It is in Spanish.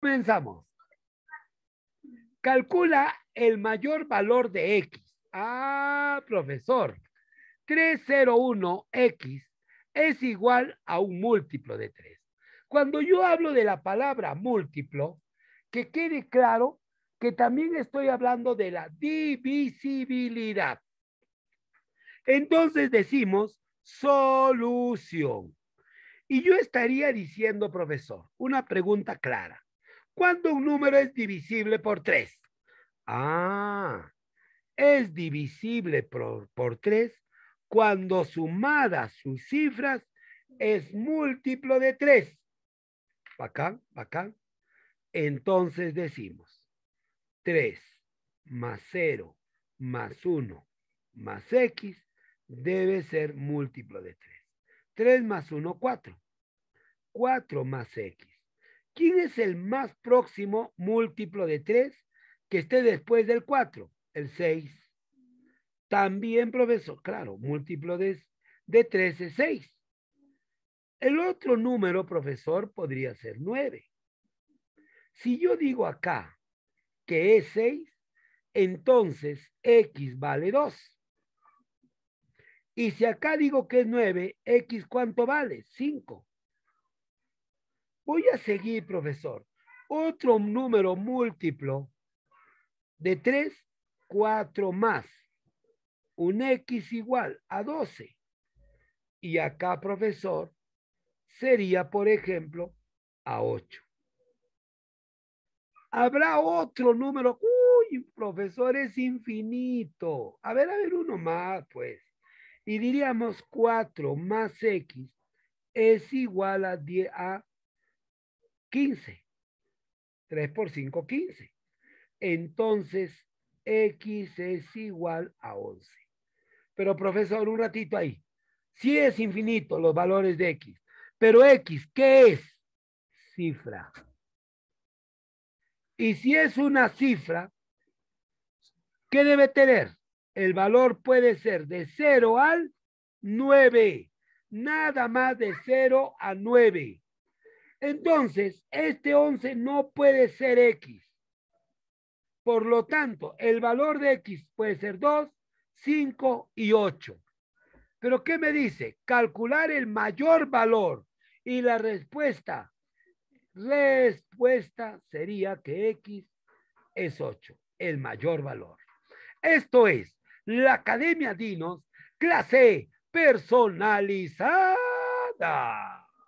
Comenzamos. Calcula el mayor valor de X. Ah, profesor. 301X es igual a un múltiplo de 3. Cuando yo hablo de la palabra múltiplo, que quede claro que también estoy hablando de la divisibilidad. Entonces decimos solución. Y yo estaría diciendo, profesor, una pregunta clara. ¿Cuándo un número es divisible por 3. Ah, es divisible por, 3 cuando sumadas sus cifras es múltiplo de 3. Bacán, bacán. Entonces decimos 3 más 0 más 1 más X debe ser múltiplo de 3. 3 más 1, 4. 4 más X ¿Quién es el más próximo múltiplo de 3 que esté después del 4? El 6. También, profesor, claro, múltiplo de, de 3 es 6. El otro número, profesor, podría ser 9. Si yo digo acá que es 6, entonces x vale 2. Y si acá digo que es 9, x cuánto vale? 5. Voy a seguir, profesor. Otro número múltiplo de 3, 4 más. Un X igual a 12. Y acá, profesor, sería, por ejemplo, a 8. Habrá otro número. Uy, profesor, es infinito. A ver, a ver, uno más, pues. Y diríamos 4 más X es igual a, 10, a 15. 3 por 5, 15. Entonces, X es igual a 11. Pero profesor, un ratito ahí. si es infinito los valores de X. Pero X, ¿qué es? Cifra. Y si es una cifra, ¿qué debe tener? El valor puede ser de 0 al 9. Nada más de 0 a 9. Entonces, este 11 no puede ser X. Por lo tanto, el valor de X puede ser 2, 5 y 8. Pero ¿qué me dice? Calcular el mayor valor y la respuesta. Respuesta sería que X es 8, el mayor valor. Esto es la Academia Dinos, clase personalizada.